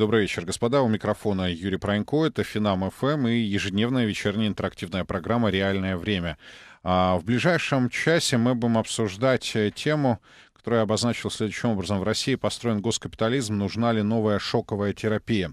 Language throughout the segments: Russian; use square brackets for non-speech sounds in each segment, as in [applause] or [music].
Добрый вечер, господа. У микрофона Юрий Пронько. Это Финам ФМ и ежедневная вечерняя интерактивная программа «Реальное время». А, в ближайшем часе мы будем обсуждать э, тему, которая я следующим образом. В России построен госкапитализм. Нужна ли новая шоковая терапия?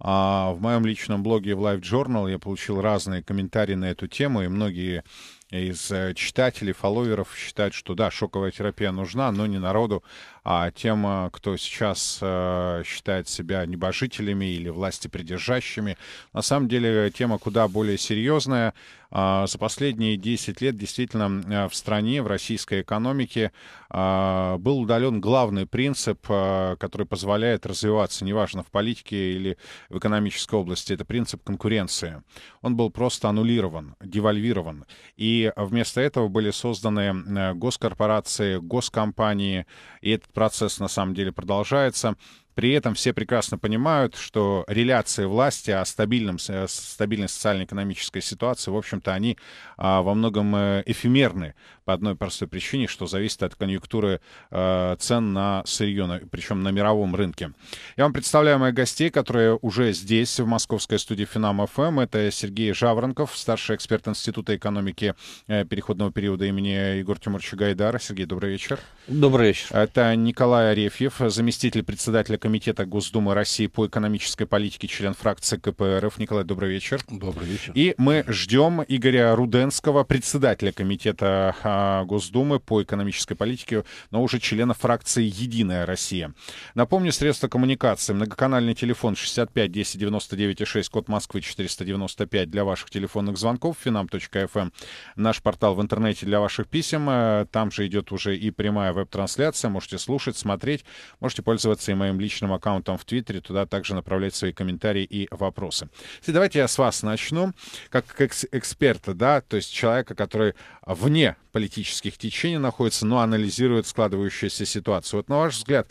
А, в моем личном блоге в Life Journal я получил разные комментарии на эту тему, и многие из э, читателей, фолловеров считают, что да, шоковая терапия нужна, но не народу, а тем, кто сейчас э, считает себя небожителями или власти придержащими, на самом деле тема куда более серьезная. А, за последние 10 лет действительно э, в стране, в российской экономике а, был удален главный принцип, э, который позволяет развиваться, неважно, в политике или в экономической области. Это принцип конкуренции. Он был просто аннулирован, девальвирован. И вместо этого были созданы госкорпорации, госкомпании. И этот процесс на самом деле продолжается. При этом все прекрасно понимают, что реляции власти о стабильном, э, стабильной социально-экономической ситуации, в общем-то, они а, во многом э, эфемерны по одной простой причине, что зависит от конъюнктуры э, цен на сырье, причем на мировом рынке. Я вам представляю моих гостей, которые уже здесь, в московской студии Финам ФМ. Это Сергей Жаворонков, старший эксперт Института экономики переходного периода имени Егор Тимуровича Гайдара. Сергей, добрый вечер. Добрый вечер. Это Николай Арефьев, заместитель председателя Комитета Госдумы России по экономической политике, член фракции КПРФ. Николай, добрый вечер. Добрый вечер. И мы ждем Игоря Руденского, председателя Комитета а, Госдумы по экономической политике, но уже члена фракции «Единая Россия». Напомню, средства коммуникации, многоканальный телефон 65 10 99 6, код Москвы 495 для ваших телефонных звонков, finam.fm, эм. наш портал в интернете для ваших писем, э, там же идет уже и прямая веб-трансляция, можете слушать, смотреть, можете пользоваться и моим личным личным аккаунтом в Твиттере. Туда также направлять свои комментарии и вопросы. Кстати, давайте я с вас начну. Как экс эксперта, да, то есть человека, который вне политических течений находится, но анализирует складывающуюся ситуацию. Вот на ваш взгляд,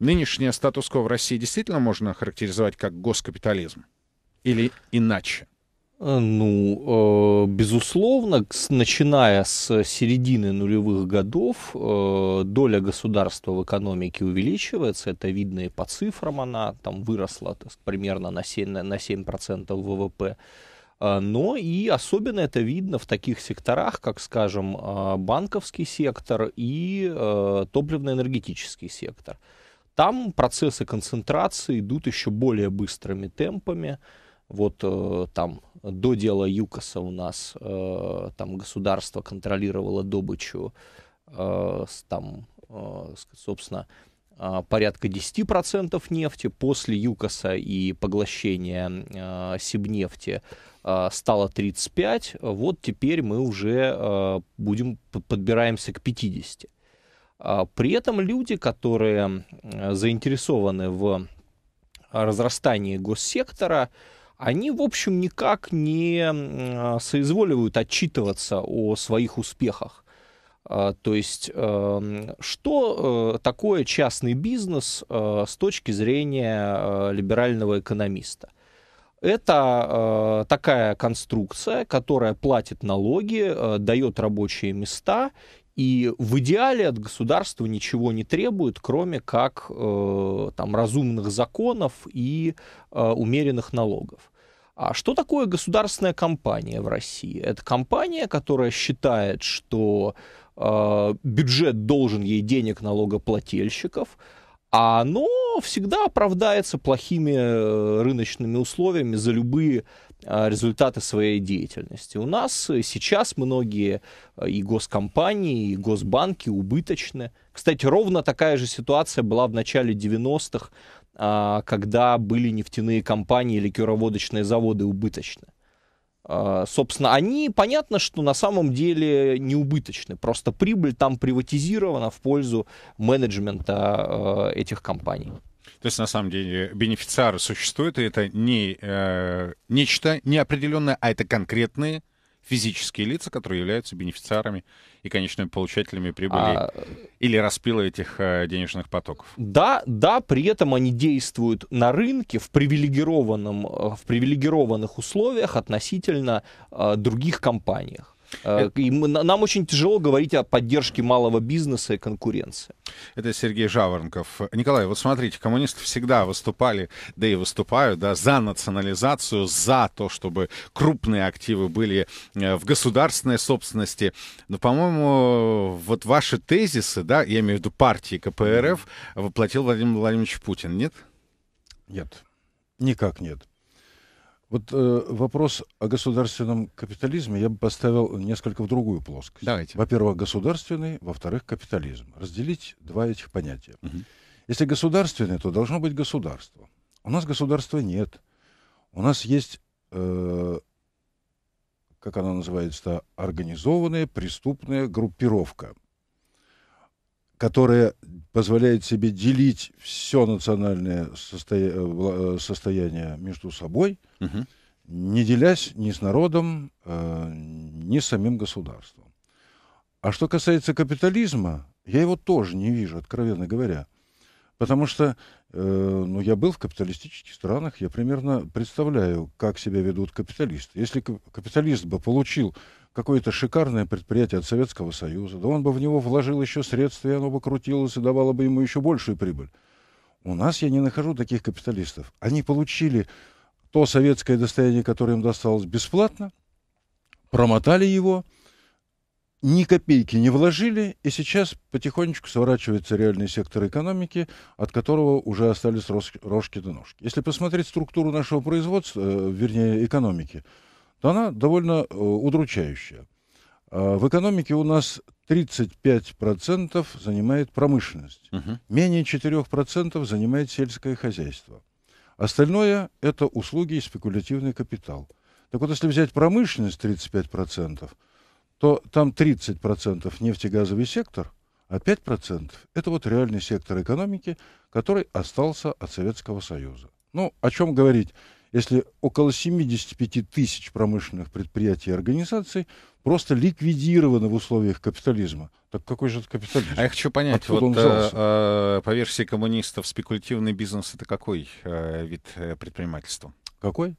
нынешнее статус-кво в России действительно можно характеризовать как госкапитализм? Или иначе? Э, ну, э, безусловно, начиная с середины нулевых годов э, доля государства в экономике увеличивается. Это видно и по цифрам, она там выросла так, примерно на 7%, на 7 ВВП. Но и особенно это видно в таких секторах, как, скажем, банковский сектор и топливно-энергетический сектор. Там процессы концентрации идут еще более быстрыми темпами вот э, там до дела ЮКОСа у нас э, там государство контролировало добычу, э, там, собственно, э, порядка 10% нефти. После ЮКОСа и поглощения Сибнефти э, стало 35. Вот теперь мы уже будем, подбираемся к 50. А при этом люди, которые заинтересованы в разрастании госсектора, они, в общем, никак не соизволивают отчитываться о своих успехах. А, то есть, эм, что э, такое частный бизнес э, с точки зрения э, либерального экономиста? Это такая конструкция, которая платит налоги, дает рабочие места и в идеале от государства ничего не требует, кроме как там, разумных законов и умеренных налогов. А что такое государственная компания в России? Это компания, которая считает, что э, бюджет должен ей денег налогоплательщиков, а оно всегда оправдается плохими э, рыночными условиями за любые э, результаты своей деятельности. У нас сейчас многие э, и госкомпании, и госбанки убыточны. Кстати, ровно такая же ситуация была в начале 90-х а, когда были нефтяные компании или кюроводочные заводы убыточны. А, собственно, они, понятно, что на самом деле не убыточны, просто прибыль там приватизирована в пользу менеджмента а, этих компаний. То есть, на самом деле, бенефициары существуют, и это не э, нечто неопределенное, а это конкретные физические лица, которые являются бенефициарами и конечными получателями прибыли а... или распила этих э, денежных потоков. Да, да, при этом они действуют на рынке в, привилегированном, э, в привилегированных условиях относительно э, других компаний. Э, э, и нам очень тяжело говорить о поддержке малого бизнеса и конкуренции. Это Сергей Жаворонков. Николай, вот смотрите, коммунисты всегда выступали, да и выступают, да, за национализацию, за то, чтобы крупные активы были э, в государственной собственности. Но, по-моему, вот ваши тезисы, да, я имею в виду партии КПРФ, воплотил Владимир Владимирович Путин, нет? Нет, никак нет. Вот э, вопрос о государственном капитализме я бы поставил несколько в другую плоскость. Давайте. Во-первых, государственный, во-вторых, капитализм. Разделить два этих понятия. Угу. Если государственный, то должно быть государство. У нас государства нет. У нас есть, э, как она называется, организованная преступная группировка которая позволяет себе делить все национальное состоя... Э, э, состояние между собой, угу. не делясь ни с народом, э, ни с самим государством. А что касается капитализма, я его тоже не вижу, откровенно говоря. Потому что э, ну, я был в капиталистических странах, я примерно представляю, как себя ведут капиталисты. Если капиталист бы получил какое-то шикарное предприятие от Советского Союза, да он бы в него вложил еще средства, и оно бы крутилось и давало бы ему еще большую прибыль. У нас я не нахожу таких капиталистов. Они получили то советское достояние, которое им досталось бесплатно, промотали его, ни копейки не вложили, и сейчас потихонечку сворачивается реальный сектор экономики, от которого уже остались рожки до ножки. Если посмотреть структуру нашего производства, э, вернее экономики, то она довольно э, удручающая. А, в экономике у нас 35% занимает промышленность, угу. менее 4% занимает сельское хозяйство. Остальное – это услуги и спекулятивный капитал. Так вот, если взять промышленность 35%, то там 30% нефтегазовый сектор, а 5% – это вот реальный сектор экономики, который остался от Советского Союза. Ну, о чем говорить? если около 75 тысяч промышленных предприятий и организаций просто ликвидированы в условиях капитализма. Так какой же это капитализм? А я хочу понять, Откуда вот, а, по версии коммунистов, спекулятивный бизнес — это какой э, вид предпринимательства? Какой?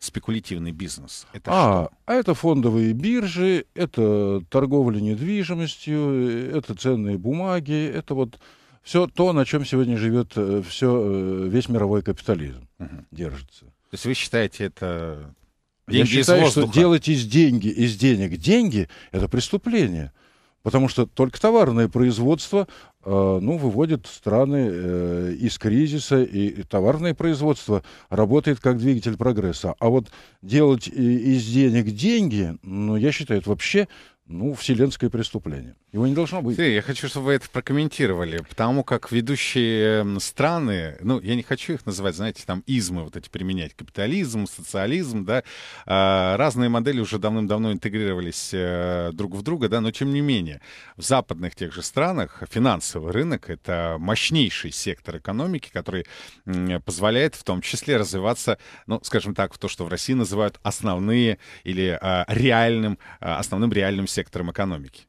спекулятивный бизнес. Это а, что? а это фондовые биржи, это торговля недвижимостью, это ценные бумаги, это вот все то, на чем сегодня живет все, весь мировой капитализм угу. держится. То есть вы считаете это деньги Я считаю, что делать из деньги, из денег деньги — это преступление. Потому что только товарное производство э, ну, выводит страны э, из кризиса, и, и товарное производство работает как двигатель прогресса. А вот делать и, из денег деньги, ну, я считаю, это вообще ну, вселенское преступление. Его не должно быть. Я хочу, чтобы вы это прокомментировали, потому как ведущие эм, страны, ну, я не хочу их называть, знаете, там измы вот эти применять, капитализм, социализм, да, а, разные модели уже давным-давно интегрировались э, друг в друга, да, но тем не менее, в западных тех же странах финансовый рынок — это мощнейший сектор экономики, который позволяет в том числе развиваться, ну, скажем так, в то, что в России называют основные или а, реальным, а, основным реальным сектором сектором экономики?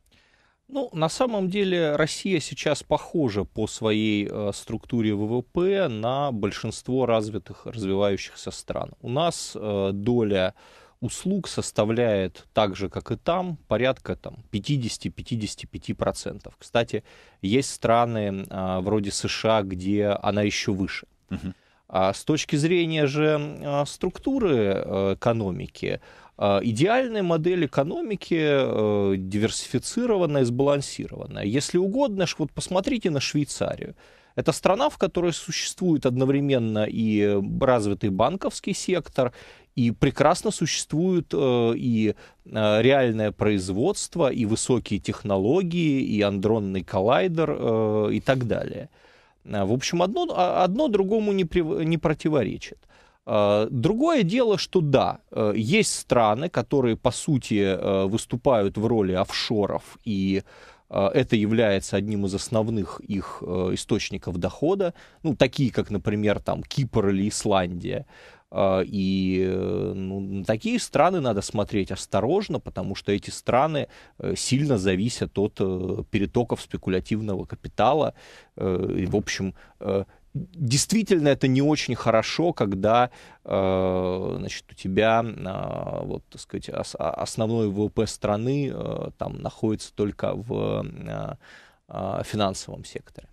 Ну, на самом деле Россия сейчас похожа по своей э, структуре ВВП на большинство развитых, развивающихся стран. У нас э, доля услуг составляет так же, как и там, порядка там, 50-55%. Кстати, есть страны э, вроде США, где она еще выше. Угу. А с точки зрения же э, структуры э, экономики, э, а, идеальная модель экономики, э, диверсифицированная, сбалансированная. Если угодно, вот посмотрите на Швейцарию. Это страна, в которой существует одновременно и развитый банковский сектор, и прекрасно существует э, и э, реальное производство, и высокие технологии, и андронный коллайдер, и так далее. В общем, одно, а, одно другому не, не противоречит. А, другое дело, что да, э, есть страны, которые по сути э, выступают в роли офшоров, и э, это является одним из основных их источников дохода, ну, такие как, например, там, Кипр или Исландия. А, и ну, на такие страны надо смотреть осторожно, потому что эти страны сильно зависят от перетоков спекулятивного капитала. И, в общем, действительно это не очень хорошо, когда э, значит, у тебя, э, вот, так сказать, а, основной ВВП страны э, там находится только в а, финансовом секторе.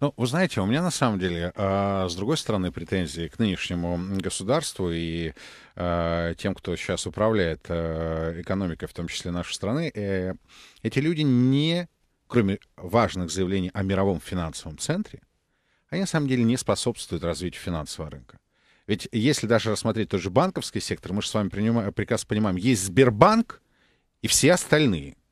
Ну, вы знаете, у меня на самом деле, с другой стороны, претензии к нынешнему государству и тем, кто сейчас управляет экономикой, в том числе нашей страны, эти люди не, кроме важных заявлений о мировом финансовом центре, они на самом деле не способствуют развитию финансового рынка. Ведь если даже рассмотреть тот же банковский сектор, мы же с вами принимаем, приказ понимаем, есть Сбербанк и все остальные –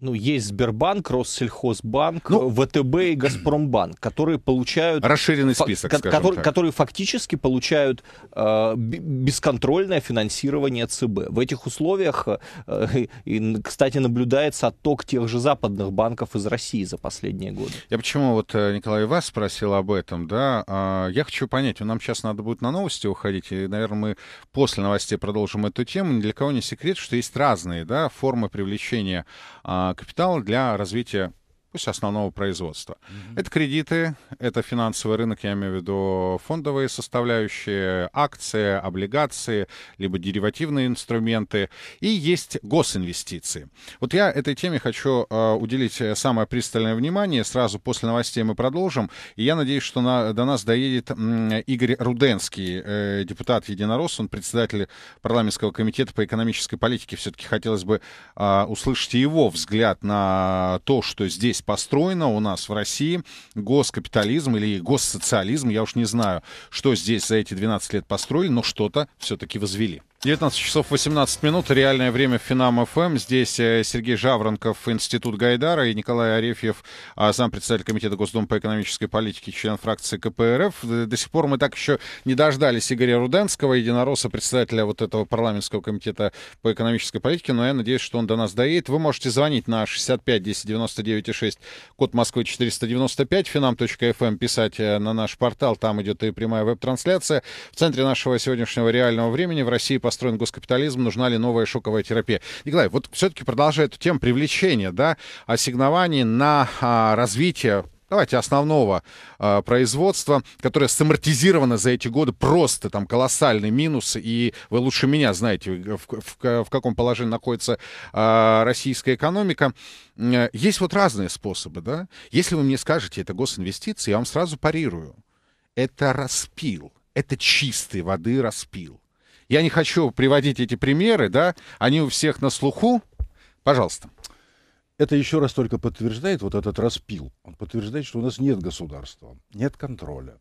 ну, есть Сбербанк, Россельхозбанк, ну, ВТБ и Газпромбанк, которые получают... Расширенный список, ко- который, так. Которые фактически получают э, бесконтрольное финансирование ЦБ. В этих условиях, э, и, кстати, наблюдается отток тех же западных банков из России за последние годы. Я почему вот э, Николай вас спросил об этом, да? А, я хочу понять, ну, нам сейчас надо будет на новости уходить, и, наверное, мы после новостей продолжим эту тему. Ни для кого не секрет, что есть разные, да, формы привлечения а, капитал для развития пусть основного производства. Mm-hmm. Это кредиты, это финансовый рынок, я имею в виду фондовые составляющие, акции, облигации, либо деривативные инструменты. И есть госинвестиции. Вот я этой теме хочу э, уделить э, самое пристальное внимание. Сразу после новостей мы продолжим. И я надеюсь, что на, до нас доедет э, Игорь Руденский, э, депутат Единорос, он председатель парламентского комитета по экономической политике. Все-таки хотелось бы э, услышать его взгляд на то, что здесь есть построена у нас в России госкапитализм или госсоциализм, я уж не знаю, что здесь за эти 12 лет построили, но что-то все-таки возвели. 19 часов 18 минут. Реальное время Финам ФМ. Эм. Здесь э, Сергей Жаворонков, Институт Гайдара и Николай Арефьев, сам а, председатель Комитета Госдумы по экономической политике, член фракции КПРФ. Э, до сих пор мы так еще не дождались Игоря Руденского, единоросса, председателя вот этого парламентского комитета по экономической политике, но я надеюсь, что он до нас доедет. Вы можете звонить на 65 10 99 6, код Москвы 495, finam.fm, эм, писать э, на наш портал, там идет и прямая веб-трансляция. В центре нашего сегодняшнего реального времени в России по построен госкапитализм, нужна ли новая шоковая терапия. Николай, вот все-таки продолжая эту тему привлечения, да, ассигнований на а, развитие давайте, основного э, производства, которое самортизировано за эти годы, просто там колоссальный минус, и вы лучше меня знаете, в, в, в каком положении находится э, российская экономика. Есть вот разные способы, да? Если вы мне скажете, это госинвестиции, я вам сразу парирую. Это распил, это чистой воды распил. Я не хочу приводить эти примеры, да, они у всех на слуху. Пожалуйста. Это еще раз только подтверждает вот этот распил. Он подтверждает, что у нас нет государства, нет контроля.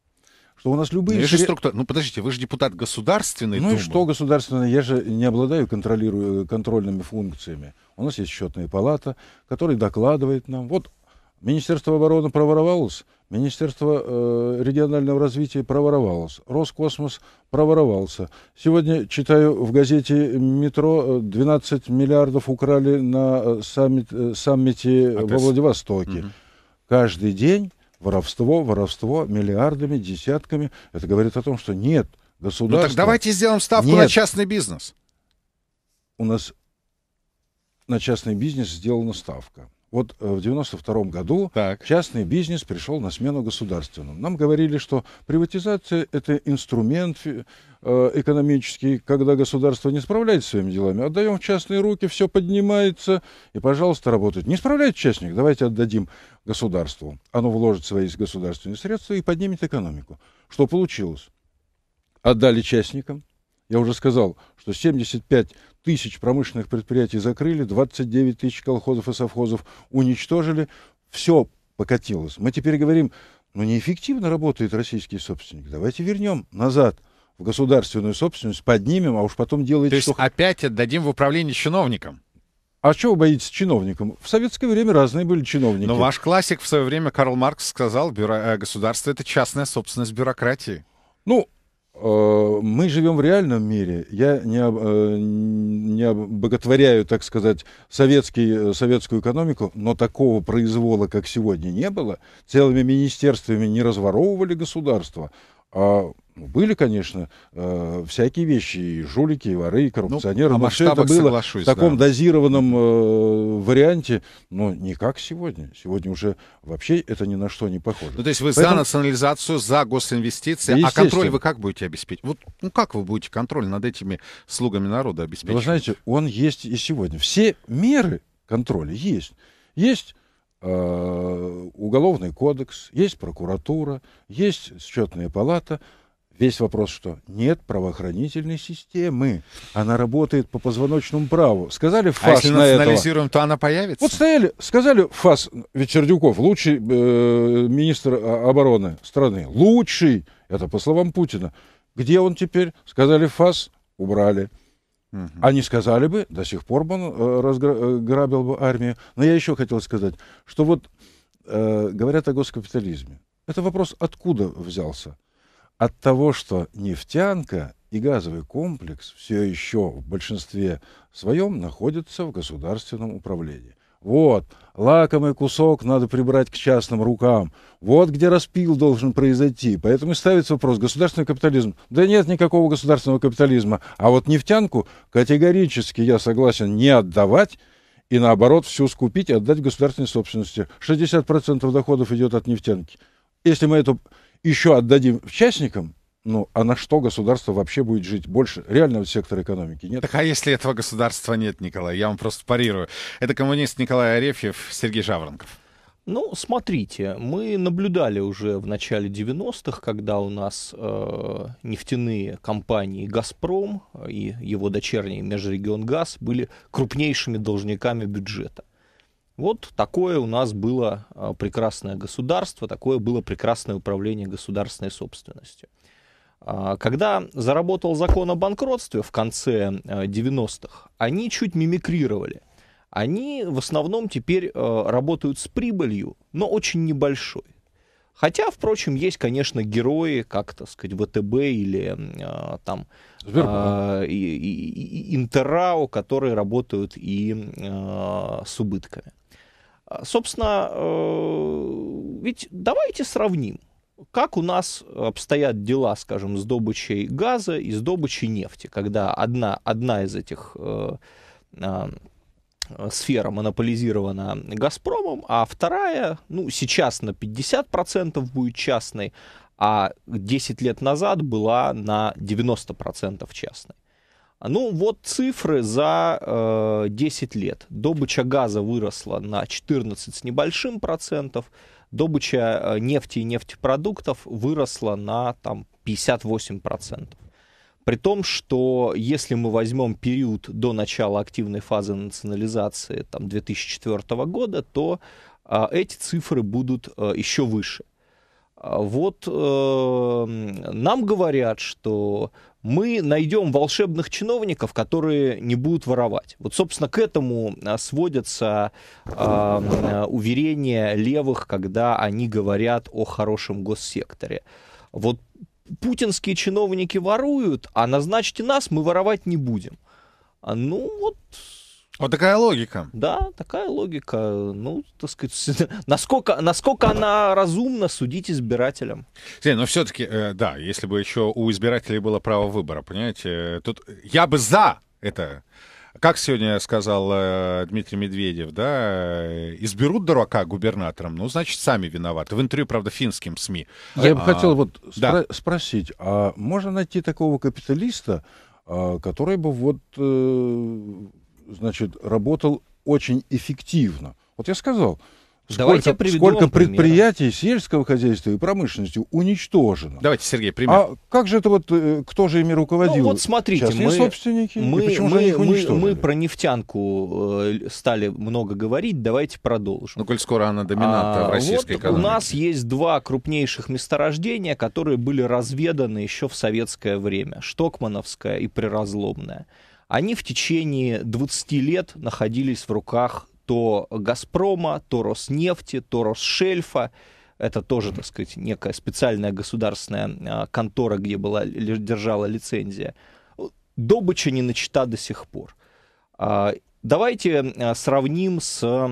Что у нас любые... Ну, Сре... Структур... Ну, подождите, вы же депутат государственный. Ну Думы. и что государственный? Я же не обладаю контролирую э, контрольными функциями. У нас есть счетная палата, которая докладывает нам. Вот Министерство обороны проворовалось, Министерство э, регионального развития проворовалось, Роскосмос проворовался. Сегодня читаю в газете «Метро» 12 э, миллиардов украли на э, саммит, саммите Одесса. во Владивостоке. Угу. Каждый день воровство, воровство миллиардами, десятками. Это говорит о том, что нет государства... Ну так давайте сделаем ставку нет. на частный бизнес. У нас на частный бизнес сделана ставка. Вот э, в 92 году так. частный бизнес пришел на смену государственному. Нам говорили, что приватизация – это инструмент э, экономический, когда государство не справляется своими делами, отдаем в частные руки, все поднимается, и, пожалуйста, работает. Не справляется частник, давайте отдадим государству. Оно вложит свои государственные средства и поднимет экономику. Что получилось? Отдали частникам, я уже сказал, что 75 тысяч промышленных предприятий закрыли, 29 тысяч колхозов и совхозов уничтожили, все покатилось. Мы теперь говорим, ну неэффективно работает российский собственник, давайте вернем назад в государственную собственность, поднимем, а уж потом делайте, То что... опять отдадим в управление чиновникам? А чего вы боитесь чиновникам? В советское время разные были чиновники. Но ваш классик в свое время Карл Маркс сказал, бюро... Э, государство — это частная собственность бюрократии. Ну, Э, мы живем в реальном мире. Я не, об, э, не обоготворяю, так сказать, советский, э, советскую экономику, но такого произвола, как сегодня, не было. Целыми министерствами не разворовывали государство, а ну, были, конечно, э, всякие вещи, и жулики, и воры, и коррупционеры. Ну, но все это было в таком да. дозированном э, варианте, но не как сегодня. Сегодня уже вообще это ни на что не похоже. Ну, то есть вы Поэтому... за национализацию, за госинвестиции, а контроль вы как будете обеспечить? Вот, ну, как вы будете контроль над этими слугами народа ну, обеспечивать? Вы знаете, он есть и сегодня. Все меры контроля есть. Есть э, уголовный кодекс, есть прокуратура, есть счетная палата – Весь вопрос, что нет правоохранительной системы. Она работает по позвоночному праву. Сказали а ФАС а если на национализируем, этого. то она появится? Вот стояли, сказали ФАС, Вечердюков лучший э, министр обороны страны, лучший, это по словам Путина. Где он теперь? Сказали ФАС, убрали. Угу. Они сказали бы, до сих пор бы он э, разграбил э, бы армию. Но я еще хотел сказать, что вот э, говорят о госкапитализме. Это вопрос, откуда взялся от того, что нефтянка и газовый комплекс все еще в большинстве своем находятся в государственном управлении. Вот, лакомый кусок надо прибрать к частным рукам. Вот где распил должен произойти. Поэтому ставится вопрос, государственный капитализм. Да нет никакого государственного капитализма. А вот нефтянку категорически, я согласен, не отдавать и наоборот всю скупить и отдать государственной собственности. 60% доходов идет от нефтянки. Если мы эту еще отдадим частникам, ну, а на что государство вообще будет жить больше? Реального сектора экономики нет. Так а если этого государства нет, Николай? Я вам просто парирую. Это коммунист Николай Арефьев, Сергей Жаворонков. Ну, смотрите, мы наблюдали уже в начале 90-х, когда у нас э, нефтяные компании «Газпром» и его дочерний «Межрегионгаз» были крупнейшими должниками бюджета. Вот такое у нас было а, прекрасное государство, такое было прекрасное управление государственной собственностью. А, когда заработал закон о банкротстве в конце 90-х, а, они чуть мимикрировали. Они в основном теперь работают с прибылью, но очень небольшой. Хотя, впрочем, есть, конечно, герои, как, так сказать, ВТБ или э, там э, и, и, и Интерау, которые работают и э, с убытками. А, собственно, э, ведь давайте сравним, как у нас обстоят дела, скажем, с добычей газа и с добычей нефти, когда одна, одна из этих э, а, сфер монополизирована Газпромом, а вторая, ну, сейчас на 50% будет частной, а 10 лет назад была на 90% частной. Ну вот цифры за э, 10 лет. Добыча газа выросла на 14 с небольшим процентов, добыча э, нефти и нефтепродуктов выросла на там, 58 процентов. При том, что если мы возьмем период до начала активной фазы национализации там, 2004 года, то э, эти цифры будут э, еще выше. Э, вот э, нам говорят, что мы найдем волшебных чиновников, которые не будут воровать. Вот, собственно, к этому а, сводятся э, уверения левых, когда они говорят о хорошем госсекторе. Вот путинские чиновники воруют, а назначьте нас, мы воровать не будем. Ну вот, вот такая логика. Да, такая логика. Ну, так сказать, [laughs] насколько, насколько она разумна судить избирателям. Сень, но все-таки, э, да, если бы еще у избирателей было право выбора, понимаете, э, тут я бы за это как сегодня сказал э, Дмитрий Медведев, да, э, изберут дурака губернатором, ну, значит, сами виноваты. В интервью, правда, финским СМИ. Я а, бы хотел вот да. спро- спросить, а можно найти такого капиталиста, а, который бы вот значит, работал очень эффективно. Вот я сказал, сколько, сколько предприятий примеры. сельского хозяйства и промышленности уничтожено. Давайте, Сергей, пример. А как же это вот, э, кто же ими руководил? Ну, вот смотрите, Частные мы, собственники, мы, почему мы, же их уничтожили? мы, мы про нефтянку э, стали много говорить, давайте продолжим. Ну, коль скоро она доминанта а, в российской вот экономике. У нас есть два крупнейших месторождения, которые были разведаны еще в советское время. Штокмановская и Приразломная они в течение 20 лет находились в руках то «Газпрома», то «Роснефти», то «Росшельфа». Это тоже, так сказать, некая специальная государственная а, контора, где была, держала лицензия. Добыча не начата до сих пор. А, давайте а, сравним с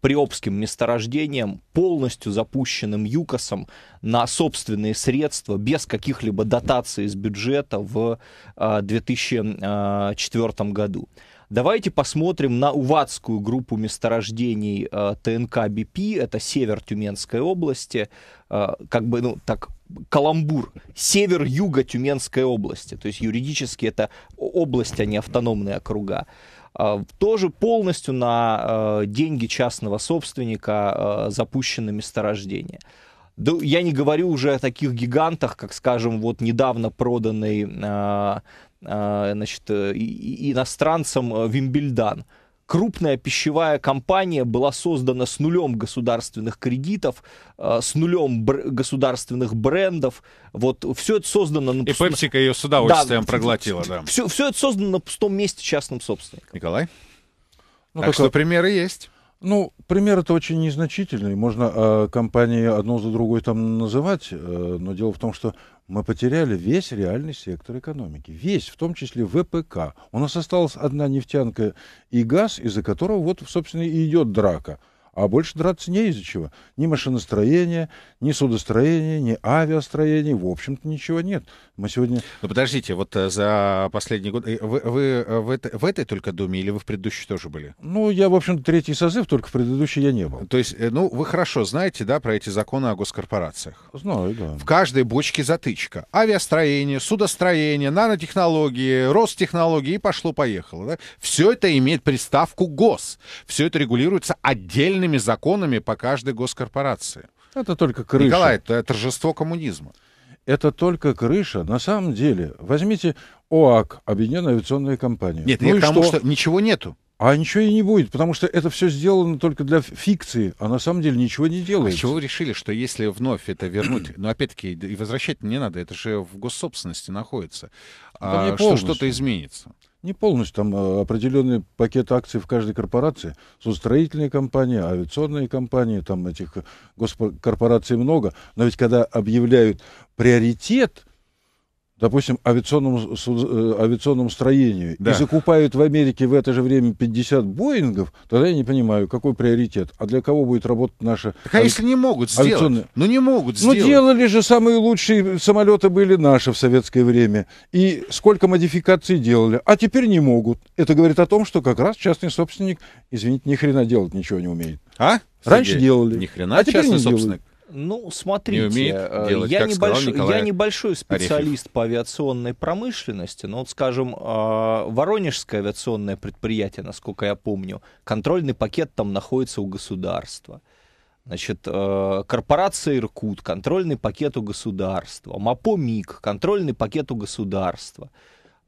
приобским месторождением, полностью запущенным ЮКОСом на собственные средства, без каких-либо дотаций из бюджета в 2004 а, а, году. Давайте посмотрим на Уватскую группу месторождений э, а, ТНК БП, это север Тюменской области, как бы, ну, так, каламбур, север-юга Тюменской области, то есть юридически это область, а не автономные округа. Э, тоже полностью на э, деньги частного собственника э, запущены месторождения. я не говорю уже о таких гигантах, как, скажем, вот недавно проданный значит, иностранцам Вимбельдан крупная пищевая компания была создана с нулем государственных кредитов, э, с нулем бр- государственных брендов. Вот все это создано... На пустом... И Пепсика ее с удовольствием да, проглотила, да. Все, все это создано на пустом месте частным собственником. Николай? Ну, так как... что примеры есть. Ну, пример это очень незначительный. Можно э, компании одну за другой там называть, э, но дело в том, что мы потеряли весь реальный сектор экономики. Весь, в том числе ВПК. У нас осталась одна нефтянка и газ, из-за которого, вот, собственно, и идет драка – а больше драться не из-за чего. Ни машиностроения, ни судостроения, ни авиастроения. В общем-то, ничего нет. Мы сегодня... Ну, подождите, вот э, за последний год... Э, вы, вы э, в, это, в этой только Думе или вы в предыдущей тоже были? Ну, я, в общем-то, третий созыв, только в предыдущей я не был. То есть, ну, вы хорошо знаете, да, про эти законы о госкорпорациях? Знаю, да. В каждой бочке затычка. Авиастроение, судостроение, нанотехнологии, Ростехнологии и пошло-поехало. Да? Все это имеет приставку ГОС. Все это регулируется отдельными едиными законами по каждой госкорпорации. Это только крыша. Николай, это торжество коммунизма. Это только крыша. На самом деле, возьмите ОАК, Объединенная авиационная компания. Нет, ну я к что? что ничего нету. А ничего и не будет, потому что это все сделано только для фикции, а на самом деле ничего не а делается. А чего вы решили, что если вновь это вернуть, [clears throat] но ну, опять-таки и возвращать не надо, это же в госсобственности находится, а, что что-то изменится? не полностью, там э, определенный пакет акций в каждой корпорации, судостроительные компании, авиационные компании, там этих э, госкорпораций много, но ведь когда объявляют приоритет, допустим, авиационному, э, авиационному строению да. и закупают в Америке в это же время 50 Боингов, тогда я не понимаю, какой приоритет. А для кого будет работать наша... Так а если не могут сделать? Авиационная... Ну не могут ну, сделать. Ну делали же самые лучшие самолеты были наши в советское время. И сколько модификаций делали. А теперь не могут. Это говорит о том, что как раз частный собственник, извините, ни хрена делать ничего не умеет. А? Раньше Сергей, делали. Ни хрена а частный не собственник. Делают. Ну, смотрите, не умеет э, делать, я, небольш... я небольшой специалист Орехев. по авиационной промышленности, но вот, скажем, э, Воронежское авиационное предприятие, насколько я помню, контрольный пакет там находится у государства. Значит, э, корпорация Иркут, контрольный пакет у государства. Мапо МИГ, контрольный пакет у государства.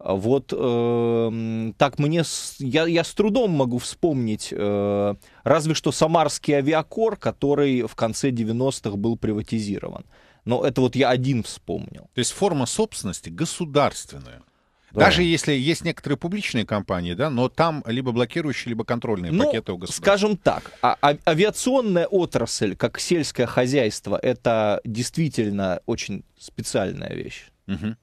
Вот э, так мне, я, я с трудом могу вспомнить, э, разве что Самарский авиакор, который в конце 90-х был приватизирован. Но это вот я один вспомнил. То есть форма собственности государственная. Да. Даже если есть некоторые публичные компании, да, но там либо блокирующие, либо контрольные ну, пакеты у государства. Скажем так, а, а, авиационная отрасль, как сельское хозяйство, это действительно очень специальная вещь. Угу.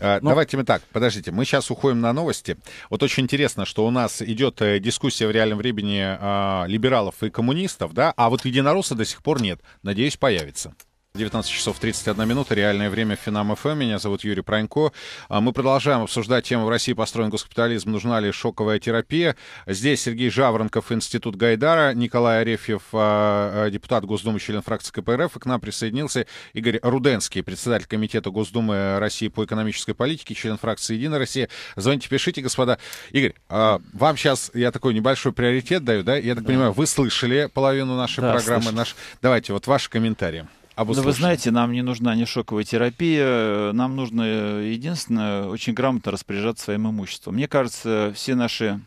А, ну, Давайте мы так, подождите, мы сейчас уходим на новости. Вот очень интересно, что у нас идет э, дискуссия в реальном времени а, либералов и коммунистов, да, а вот единоросса до сих пор нет. Надеюсь, появится. 19 часов 31 минута, реальное время Финам ФМ. Эм. Меня зовут Юрий Пронько. А мы продолжаем обсуждать тему «В России построен госкапитализм. Нужна ли шоковая терапия?». Здесь Сергей Жаворонков, Институт Гайдара, Николай Арефьев, а, а, депутат Госдумы, член фракции КПРФ. И к нам присоединился Игорь Руденский, председатель Комитета Госдумы России по экономической политике, член фракции «Единая Россия». Звоните, пишите, господа. Игорь, вам сейчас я такой небольшой приоритет даю, да? Я так да. понимаю, вы слышали половину нашей да, программы. Наш... Давайте, вот ваши комментарии. А обусловлен. Ну, вы знаете, нам не нужна ни шоковая терапия, нам нужно, единственное, очень грамотно распоряжаться своим имуществом. Мне кажется, все наши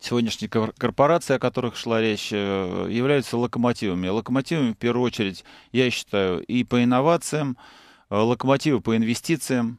сегодняшние корпорации, о которых шла речь, э, являются локомотивами. Локомотивами, в первую очередь, я считаю, и по инновациям, э, локомотивы по инвестициям,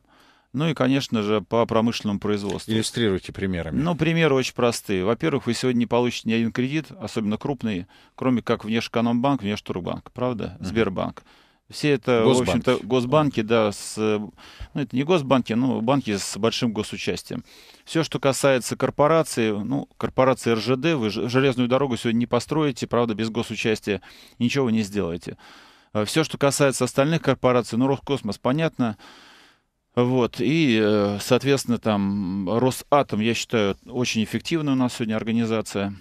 ну и, конечно же, по промышленному производству. Иллюстрируйте примерами. Ну, примеры очень простые. Во-первых, вы сегодня не получите ни один кредит, особенно крупный, кроме как Внешэкономбанк, Внештрубанк, правда? Mm-hmm. Сбербанк. Все это, Госбанк. в общем-то, госбанки, да, с, ну, это не госбанки, но банки с большим госучастием. Все, что касается корпорации, ну, корпорации РЖД, вы железную дорогу сегодня не построите, правда, без госучастия ничего не сделаете. А Все, что касается остальных корпораций, ну, Роскосмос, понятно, вот, и, э, соответственно, там Росатом, я считаю, очень эффективная у нас сегодня организация.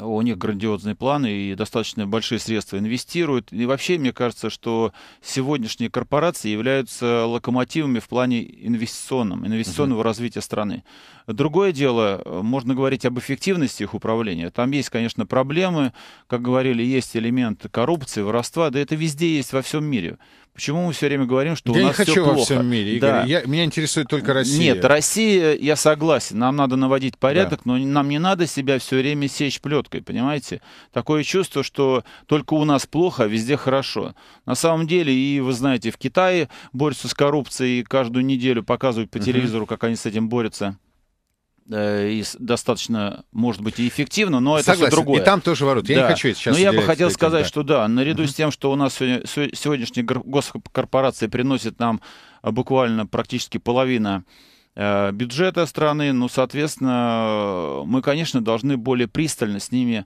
У них грандиозные планы и достаточно большие средства инвестируют. И вообще, мне кажется, что сегодняшние корпорации являются локомотивами в плане инвестиционном, инвестиционного uh-huh. развития страны. Другое дело, э, можно говорить об эффективности их управления. Там есть, конечно, проблемы, как говорили, есть элемент коррупции, воровства, да это везде есть во всем мире. Почему мы все время говорим, что я у нас не хочу все плохо? во всем мире, Игорь. Да. Я, меня интересует только Россия. Нет, Россия, я согласен, нам надо наводить порядок, да. но нам не надо себя все время сечь плеткой, понимаете? Такое чувство, что только у нас плохо, а везде хорошо. На самом деле, и вы знаете, в Китае борются с коррупцией, каждую неделю показывают по телевизору, угу. как они с этим борются. Э, и достаточно, может быть, и эффективно, но это Согласен. все другое. И там тоже ворот. Я да. не хочу это сейчас. Но я бы хотел этим, сказать, да. что да, наряду uh-huh. с тем, что у нас сегодня, сегодняшняя госкорпорация приносит нам а, буквально практически половина э, бюджета страны, ну, соответственно, мы, конечно, должны более пристально с ними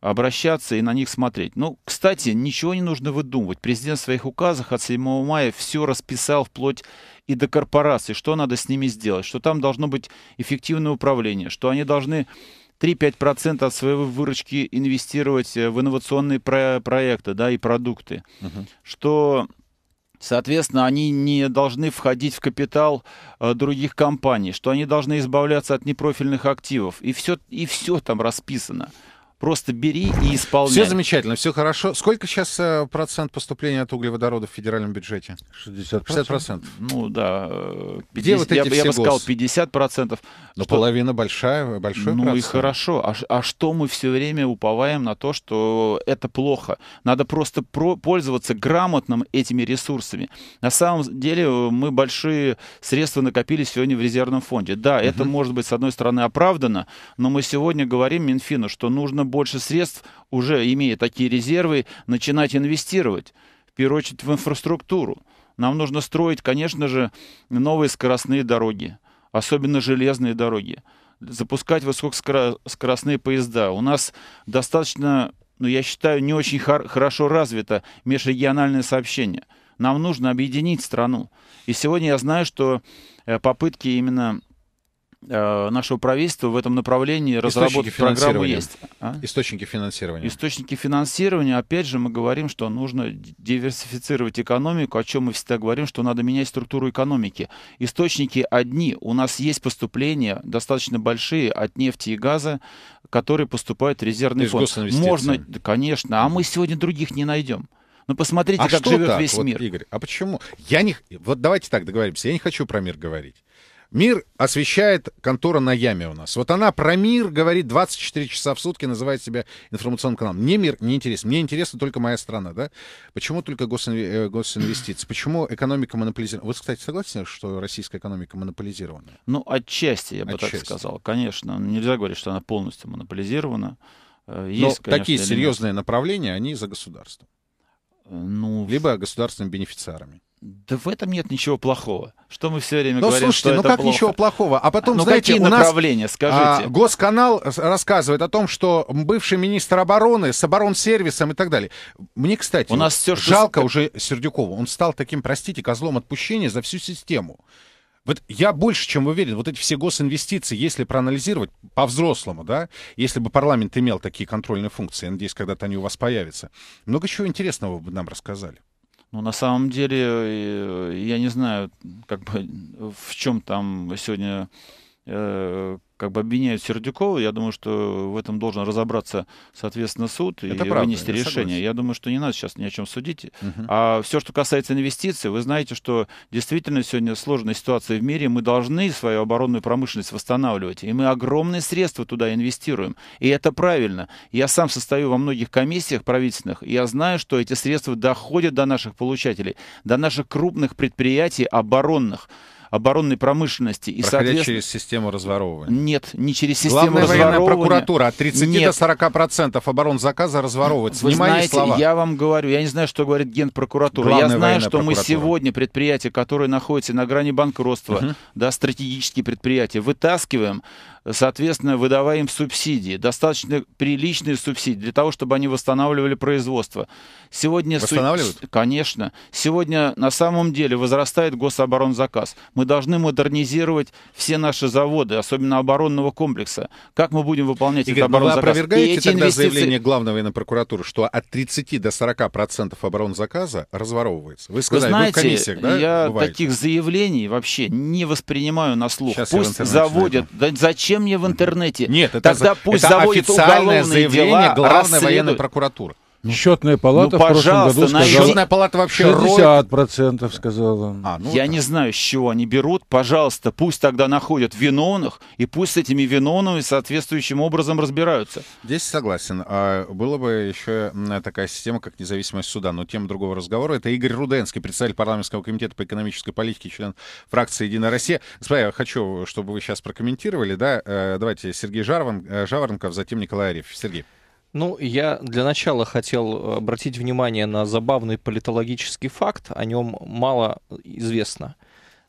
обращаться и на них смотреть. Ну, кстати, ничего не нужно выдумывать. Президент в своих указах от 7 мая все расписал вплоть и до корпораций, что надо с ними сделать, что там должно быть эффективное управление, что они должны 3-5% от своей выручки инвестировать э, в инновационные про проекты да, и продукты, угу. что Соответственно, они не должны входить в капитал э, других компаний, что они должны избавляться от непрофильных активов. И все, и все там расписано. Просто бери и исполняй. Все замечательно, все хорошо. Сколько сейчас э, процент поступления от углеводорода в федеральном бюджете? 60%. 60%. Ну да. 50, э, Где вот эти я, я бы сказал 50 процентов. Но ну, что... половина большая, большой Ну процент. и хорошо. А, а что мы все время уповаем на то, что это плохо? Надо просто про пользоваться грамотным этими ресурсами. На самом деле э, мы большие средства накопили сегодня в резервном фонде. Да, угу. это может быть с одной стороны оправдано, но мы сегодня говорим Минфину, что нужно больше средств, уже имея такие резервы, начинать инвестировать, в первую очередь в инфраструктуру. Нам нужно строить, конечно же, новые скоростные дороги, особенно железные дороги, запускать высокоскоростные поезда. У нас достаточно, ну, я считаю, не очень хорошо развито межрегиональное сообщение. Нам нужно объединить страну. И сегодня я знаю, что э, попытки именно Э, нашего правительства в этом направлении разработать программу есть. А? Источники финансирования. Источники финансирования. Опять же, мы говорим, что нужно диверсифицировать экономику, о чем мы всегда говорим, что надо менять структуру экономики. Источники одни. У нас есть поступления достаточно большие от нефти и газа, которые поступают в резервный То фонд. Можно, конечно, а мы сегодня других не найдем. Ну посмотрите, а как живет так? весь вот, мир. Игорь, а почему? Я не... Вот давайте так договоримся. Я не хочу про мир говорить. Мир освещает контора на яме у нас. Вот она про мир говорит 24 часа в сутки, называет себя информационным каналом. Мне мир не интересен. Мне интересна только моя страна, да? Почему только госинве... Э, госинвестиции? Почему экономика монополизирована? Вы, кстати, согласны, что российская экономика монополизирована? Ну, отчасти, я бы отчасти. так сказал. Конечно, нельзя говорить, что она полностью монополизирована. Э, есть, Но конечно, такие элементы. серьезные направления, они за государством. Э, ну, Либо государственными бенефициарами. Да в этом нет ничего плохого. Что мы все время Но ну, говорим, слушайте, что ну это как плохо. ничего плохого? А потом, ну, знаете, какие у нас направления, а, скажите. А, Госканал рассказывает о том, что бывший министр обороны с оборонсервисом и так далее. Мне, кстати, у нас все жалко уже Сердюкова. Он стал таким, простите, козлом отпущения за всю систему. Вот я больше чем уверен, вот эти все госинвестиции, если проанализировать по-взрослому, да, если бы парламент имел такие контрольные функции, я надеюсь, когда-то они у вас появятся, много чего интересного бы нам рассказали. Ну, на самом деле, э, я не знаю, как бы, в чем там сегодня э, как бы обвиняют Сердюкова. Я думаю, что в этом должен разобраться, соответственно, суд это и правда, вынести я решение. Согласен. Я думаю, что не надо сейчас ни о чем судить. Угу. А все, что касается инвестиций, вы знаете, что действительно сегодня сложная ситуация в мире. Мы должны свою оборонную промышленность восстанавливать. И мы огромные средства туда инвестируем. И это правильно. Я сам состою во многих комиссиях правительственных. И я знаю, что эти средства доходят до наших получателей, до наших крупных предприятий оборонных оборонной промышленности. И, Проходя соответственно... через систему разворовывания. Нет, не через систему Главная разворовывания. военная прокуратура от 30 Нет. до 40 процентов оборонзаказа разворовывать. Вы не знаете, слова. я вам говорю, я не знаю, что говорит генпрокуратура. Главная я знаю, что мы сегодня предприятия, которые находятся на грани банкротства, угу. да, стратегические предприятия, вытаскиваем соответственно, выдавая им субсидии, достаточно приличные субсидии для того, чтобы они восстанавливали производство. Сегодня Восстанавливают? Су... Конечно. Сегодня на самом деле возрастает гособоронзаказ. Мы должны модернизировать все наши заводы, особенно оборонного комплекса. Как мы будем выполнять Игорь, этот ну оборонзаказ? Вы опровергаете эти тогда инвестиции... заявление главного прокуратуры, что от 30 до 40 процентов оборонзаказа разворовывается? Вы сказали, вы знаете, вы в комиссиях, да? я бываете? таких заявлений вообще не воспринимаю на слух. Сейчас Пусть заводят. зачем зачем мне в интернете? Нет, это, Тогда пусть это заводит официальное заявление дела, главной военной прокуратуры. Ну, Счетная палата ну, в прошлом году сказала... Счетная палата вообще 60% процентов сказала. А, ну, Я да. не знаю, с чего они берут. Пожалуйста, пусть тогда находят виновных, и пусть с этими виновными соответствующим образом разбираются. Здесь согласен. А Было бы еще такая система, как независимость суда. Но тема другого разговора. Это Игорь Руденский, председатель парламентского комитета по экономической политике, член фракции «Единая Россия». Господа, я хочу, чтобы вы сейчас прокомментировали. Да? Э, давайте Сергей Жарван, э, Жаворонков, затем Николай Ариф. Сергей. Ну, я для начала хотел э, обратить внимание на забавный политологический факт, о нем мало известно.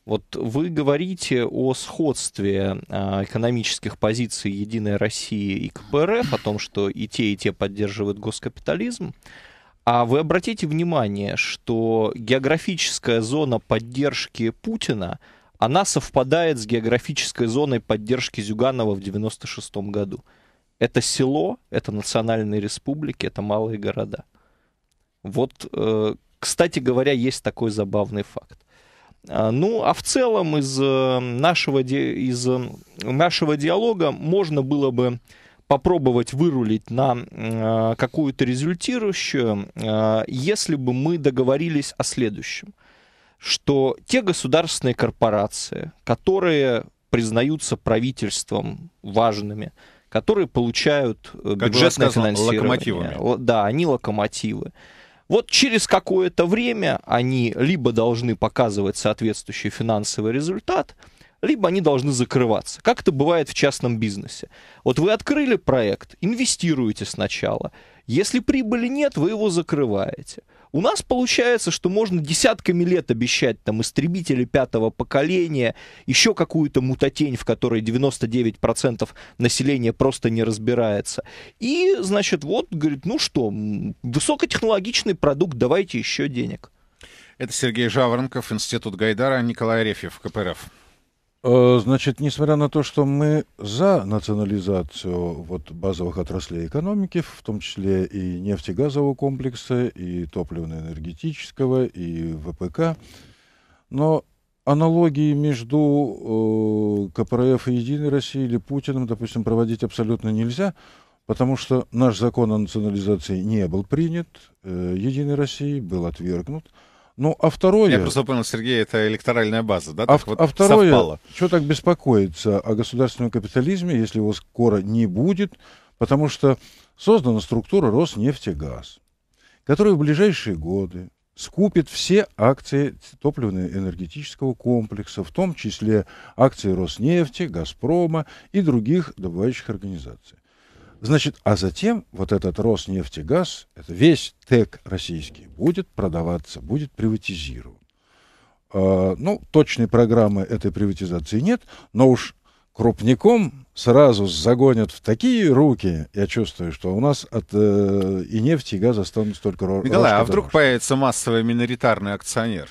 Вот вы говорите о сходстве а, экономических позиций Единой России и КПРФ, о том, что и те, и те поддерживают госкапитализм. А вы обратите внимание, что географическая зона поддержки Путина, она совпадает с географической зоной поддержки Зюганова в 1996 году. Это село, это национальные республики, это малые города. Вот, э, кстати говоря, есть такой забавный факт. А, ну, а в целом из э, нашего, из э, нашего диалога можно было бы попробовать вырулить на а, какую-то результирующую, а, если бы мы договорились о следующем, что те государственные корпорации, которые признаются правительством важными, которые получают э, как бюджетное финансирование. Локомотивами. Да, они локомотивы. Вот через какое-то время они либо должны показывать соответствующий финансовый результат, либо они должны закрываться. Как это бывает в частном бизнесе. Вот вы открыли проект, инвестируете сначала. Если прибыли нет, вы его закрываете. У нас получается, что можно десятками лет обещать там истребители пятого поколения, еще какую-то мутатень, в которой 99% населения просто не разбирается. И, значит, вот, говорит, ну что, высокотехнологичный продукт, давайте еще денег. Это Сергей Жаворонков, Институт Гайдара, Николай Арефьев, КПРФ. Э, значит, несмотря на то, что мы за национализацию вот базовых отраслей экономики, в том числе и нефтегазового комплекса, и топливно-энергетического, и ВПК, но аналогии между э, КПРФ и Единой Россией или Путиным, допустим, проводить абсолютно нельзя, потому что наш закон о национализации не был принят, э, Единой России был отвергнут – ну, а второе... Я просто понял, Сергей, это электоральная база, да? А, так вот а второе, совпало. что так беспокоиться о государственном капитализме, если его скоро не будет, потому что создана структура Роснефтегаз, которая в ближайшие годы скупит все акции топливно-энергетического комплекса, в том числе акции Роснефти, Газпрома и других добывающих организаций. Значит, а затем вот этот Роснефтегаз, это весь ТЭК российский, будет продаваться, будет приватизирован. Э, ну, точной программы этой приватизации нет, но уж крупником сразу загонят в такие руки, я чувствую, что у нас от э, и нефти, и газа останутся только Николай, а вдруг появится массовый миноритарный акционер?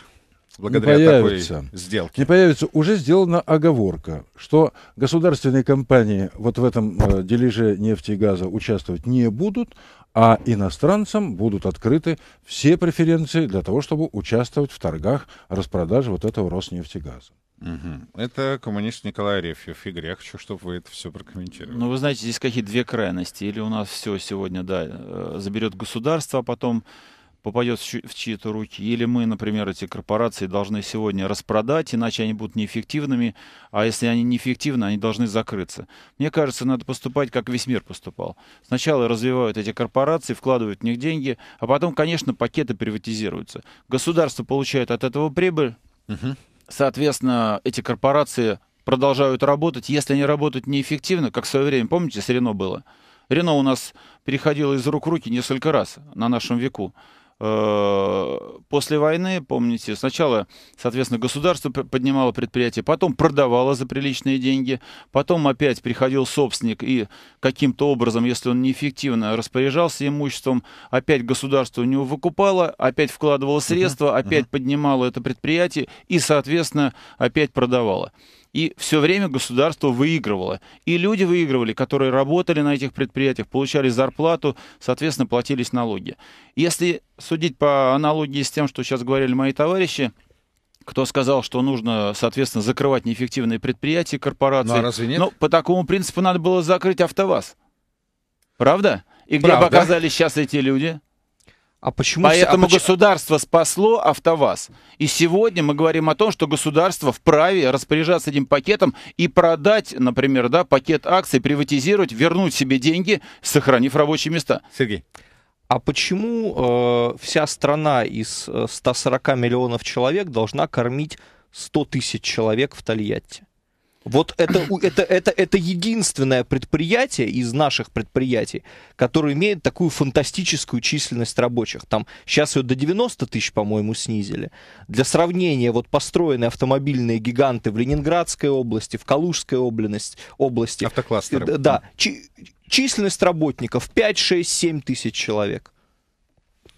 благодаря не появится. такой сделке? Не появится. Уже сделана оговорка, что государственные компании вот в этом э, дележе нефти и газа участвовать не будут, а иностранцам будут открыты все преференции для того, чтобы участвовать в торгах распродажи вот этого Роснефтегаза. Угу. Это коммунист Николай Арефьев. Игорь, я хочу, чтобы вы это все прокомментировали. Ну, вы знаете, здесь какие две крайности. Или у нас все сегодня, да, э, заберет государство, а потом попадет в чьи-то руки, или мы, например, эти корпорации должны сегодня распродать, иначе они будут неэффективными, а если они неэффективны, они должны закрыться. Мне кажется, надо поступать, как весь мир поступал. Сначала развивают эти корпорации, вкладывают в них деньги, а потом, конечно, пакеты приватизируются. Государство получает от этого прибыль, угу. соответственно, эти корпорации продолжают работать. Если они работают неэффективно, как в свое время, помните, с Рено было? Рено у нас переходило из рук в руки несколько раз на нашем веку. Э, после войны, помните, сначала, соответственно, государство поднимало предприятие, потом продавало за приличные деньги, потом опять приходил собственник и каким-то образом, если он неэффективно распоряжался имуществом, опять государство у него выкупало, опять вкладывало средства, uh-huh, опять uh-huh. поднимало это предприятие и, соответственно, опять продавало. И все время государство выигрывало. И люди выигрывали, которые работали на этих предприятиях, получали зарплату, соответственно, платились налоги. Если судить по аналогии с тем, что сейчас говорили мои товарищи, кто сказал, что нужно, соответственно, закрывать неэффективные предприятия, корпорации. Ну, а разве нет? Ну, по такому принципу надо было закрыть АвтоВАЗ. Правда? И где Правда. бы оказались сейчас эти люди? А почему а Поэтому а почему... государство спасло АвтоВАЗ. И сегодня мы говорим о том, что государство вправе распоряжаться этим пакетом и продать, например, да, пакет акций, приватизировать, вернуть себе деньги, сохранив рабочие места. Сергей, а почему э, вся страна из 140 э, миллионов человек должна кормить 100 тысяч человек в Тольятти? Вот это, это, это, это единственное предприятие из наших предприятий, которое имеет такую фантастическую численность рабочих. Там сейчас ее до 90 тысяч, по-моему, снизили. Для сравнения, вот построены автомобильные гиганты в Ленинградской области, в Калужской области. области Автокластеры. Э, да. Чи численность работников 5, 6, 7 тысяч человек.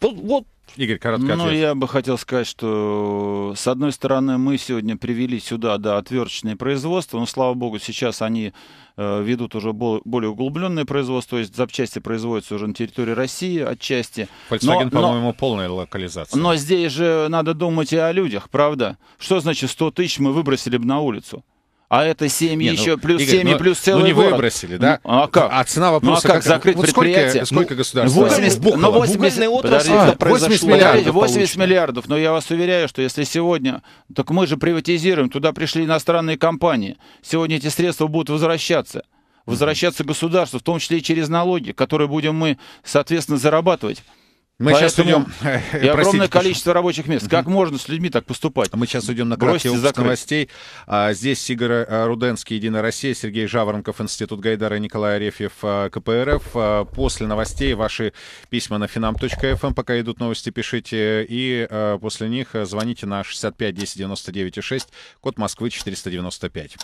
Вот, вот Игорь, короткий ну, ответ. Ну, я бы хотел сказать, что, с одной стороны, мы сегодня привели сюда, да, отверточные производства, но, ну, слава богу, сейчас они э, ведут уже бо- более углубленное производство, то есть запчасти производятся уже на территории России отчасти. Volkswagen, но, по-моему, но, полная локализация. Но здесь же надо думать и о людях, правда? Что значит 100 тысяч мы выбросили бы на улицу? а это семьи не, ну, еще ну, плюс Игорь, 7 ну, плюс целый Ну не город. выбросили, да? Ну, а как? А цена вопроса... Ну, а как, как закрыть вот предприятие? Сколько, сколько государство? 80, ну, ну, 80, отрасль, 80 миллиардов. 80 миллиардов, но я вас уверяю, что если сегодня... Так мы же приватизируем, туда пришли иностранные компании. Сегодня эти средства будут возвращаться возвращаться государству, в том числе и через налоги, которые будем мы, соответственно, зарабатывать. Мы сейчас идем... И огромное количество рабочих мест. Как можно с людьми так поступать? Мы сейчас идем на краткий выпуск новостей. А, здесь Игорь э, Руденский, Единая Россия, Сергей Жаворонков, Институт Гайдара, Николай Арефьев, э, КПРФ. Э, после новостей ваши письма на finam.fm, эм. пока идут новости, пишите. И после них звоните на 65 10 99 6, код Москвы 495.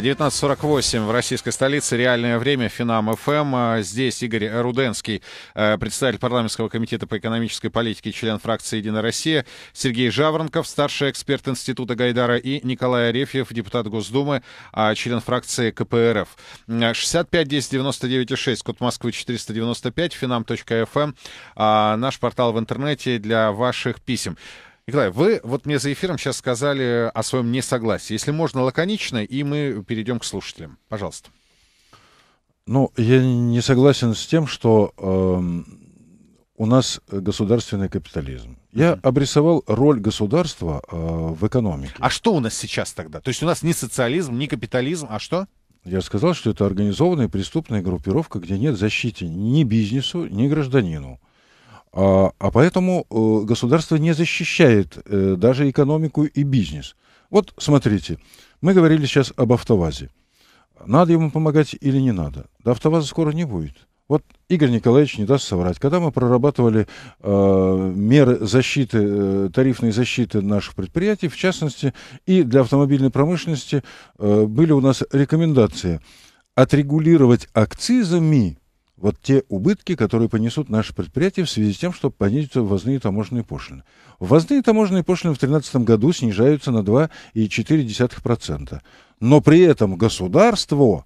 19.48 в российской столице. Реальное время. Финам ФМ. Эм. А, здесь Игорь Руденский, э, представитель парламентского комитета по экономической политике, член фракции «Единая Россия». Сергей Жаворонков, старший эксперт Института Гайдара. И Николай Арефьев, депутат Госдумы, а, член фракции КПРФ. 65:10:99:6 а, код Москвы 495, финам.фм эм. Наш портал в интернете для ваших писем. Николай, вы вот мне за эфиром сейчас сказали о своем несогласии. Если можно, лаконично, и мы перейдем к слушателям. Пожалуйста. Ну, я не согласен с тем, что э, у нас государственный капитализм. Я mm-hmm. обрисовал роль государства э, в экономике. А что у нас сейчас тогда? То есть у нас не социализм, не капитализм, а что? Я сказал, что это организованная преступная группировка, где нет защиты ни бизнесу, ни гражданину. А, а поэтому э, государство не защищает э, даже экономику и бизнес. Вот смотрите, мы говорили сейчас об автовазе. Надо ему помогать или не надо? Да автоваза скоро не будет. Вот Игорь Николаевич не даст соврать. Когда мы прорабатывали э, меры защиты, э, тарифной защиты наших предприятий, в частности, и для автомобильной промышленности, э, были у нас рекомендации отрегулировать акцизами вот те убытки, которые понесут наши предприятия в связи с тем, что понизятся ввозные таможенные пошлины. Ввозные таможенные пошлины в 2013 году снижаются на 2,4%. Но при этом государство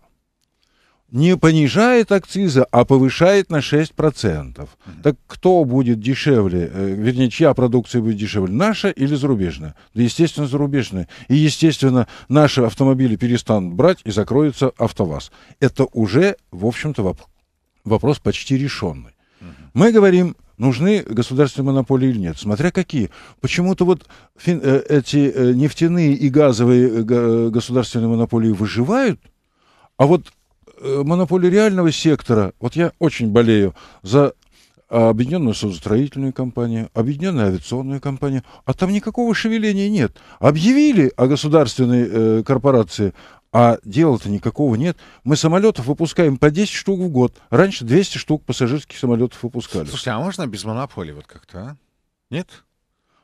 не понижает акциза, а повышает на 6%. mm Так кто будет дешевле, э, вернее, чья продукция будет дешевле, наша или зарубежная? Да, естественно, зарубежная. И, естественно, наши автомобили перестанут брать и закроется АвтоВАЗ. Это уже, в общем-то, вопрос почти решенный. Мы говорим, нужны государственные монополии или нет, смотря какие. Почему-то вот э, эти э, нефтяные и газовые э, государственные монополии выживают, а вот монополии реального сектора, вот я очень болею за объединенную судостроительную компанию, объединенную авиационную компанию, а там никакого шевеления нет. Объявили о государственной корпорации, а дела-то никакого нет. Мы самолетов выпускаем по 10 штук в год. Раньше 200 штук пассажирских самолетов выпускали. Слушай, а можно без монополии вот как-то, а? Нет?